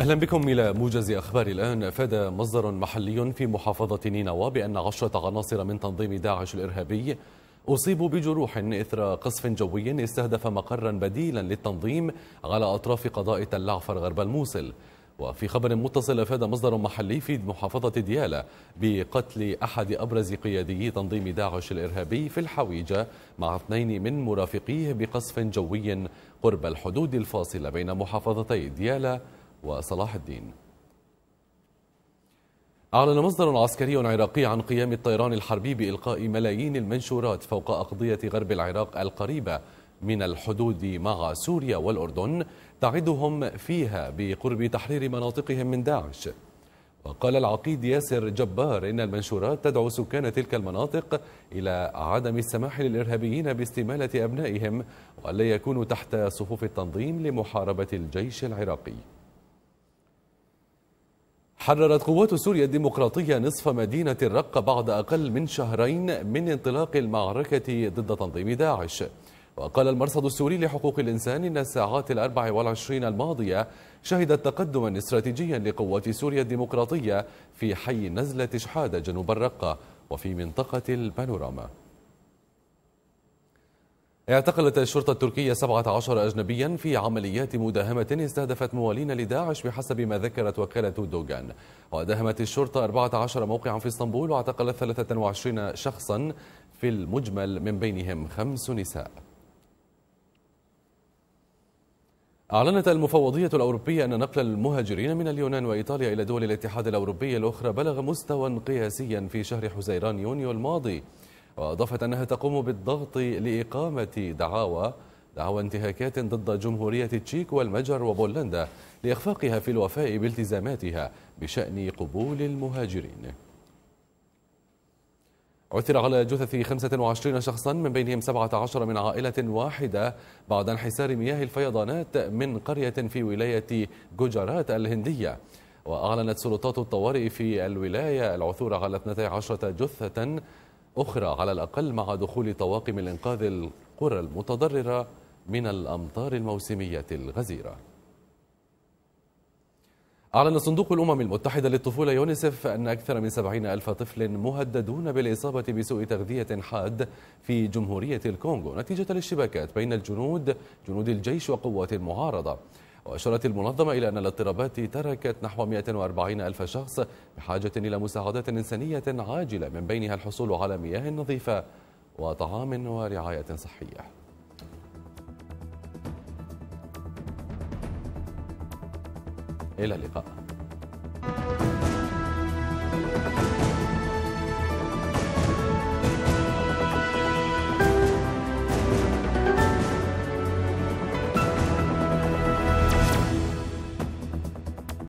أهلا بكم إلى موجز أخبار الآن أفاد مصدر محلي في محافظة نينوى بأن عشرة عناصر من تنظيم داعش الإرهابي أصيبوا بجروح إثر قصف جوي استهدف مقرا بديلا للتنظيم على أطراف قضاء تلعفر غرب الموصل وفي خبر متصل أفاد مصدر محلي في محافظة ديالى بقتل أحد أبرز قيادي تنظيم داعش الإرهابي في الحويجة مع اثنين من مرافقيه بقصف جوي قرب الحدود الفاصلة بين محافظتي ديالى وصلاح الدين أعلن مصدر عسكري عراقي عن قيام الطيران الحربي بإلقاء ملايين المنشورات فوق أقضية غرب العراق القريبة من الحدود مع سوريا والأردن تعدهم فيها بقرب تحرير مناطقهم من داعش وقال العقيد ياسر جبار إن المنشورات تدعو سكان تلك المناطق إلى عدم السماح للإرهابيين باستمالة أبنائهم وألا يكونوا تحت صفوف التنظيم لمحاربة الجيش العراقي حررت قوات سوريا الديمقراطية نصف مدينة الرقة بعد أقل من شهرين من انطلاق المعركة ضد تنظيم داعش وقال المرصد السوري لحقوق الإنسان إن الساعات الأربع والعشرين الماضية شهدت تقدما استراتيجيا لقوات سوريا الديمقراطية في حي نزلة شحادة جنوب الرقة وفي منطقة البانوراما اعتقلت الشرطة التركية 17 أجنبيا في عمليات مداهمة استهدفت موالين لداعش بحسب ما ذكرت وكالة دوغان وداهمت الشرطة 14 موقعا في اسطنبول واعتقلت 23 شخصا في المجمل من بينهم خمس نساء أعلنت المفوضية الأوروبية أن نقل المهاجرين من اليونان وإيطاليا إلى دول الاتحاد الأوروبي الأخرى بلغ مستوى قياسيا في شهر حزيران يونيو الماضي وأضافت أنها تقوم بالضغط لإقامة دعاوى دعوى انتهاكات ضد جمهورية تشيك والمجر وبولندا لإخفاقها في الوفاء بالتزاماتها بشأن قبول المهاجرين عثر على جثث 25 شخصا من بينهم 17 من عائلة واحدة بعد انحسار مياه الفيضانات من قرية في ولاية جوجرات الهندية وأعلنت سلطات الطوارئ في الولاية العثور على 12 جثة أخرى على الأقل مع دخول طواقم الإنقاذ القرى المتضررة من الأمطار الموسمية الغزيرة أعلن صندوق الأمم المتحدة للطفولة يونيسف أن أكثر من 70 ألف طفل مهددون بالإصابة بسوء تغذية حاد في جمهورية الكونغو نتيجة للشباكات بين الجنود جنود الجيش وقوات المعارضة وأشارت المنظمة إلى أن الاضطرابات تركت نحو 140 ألف شخص بحاجة إلى مساعدات إنسانية عاجلة من بينها الحصول على مياه نظيفة وطعام ورعاية صحية إلى اللقاء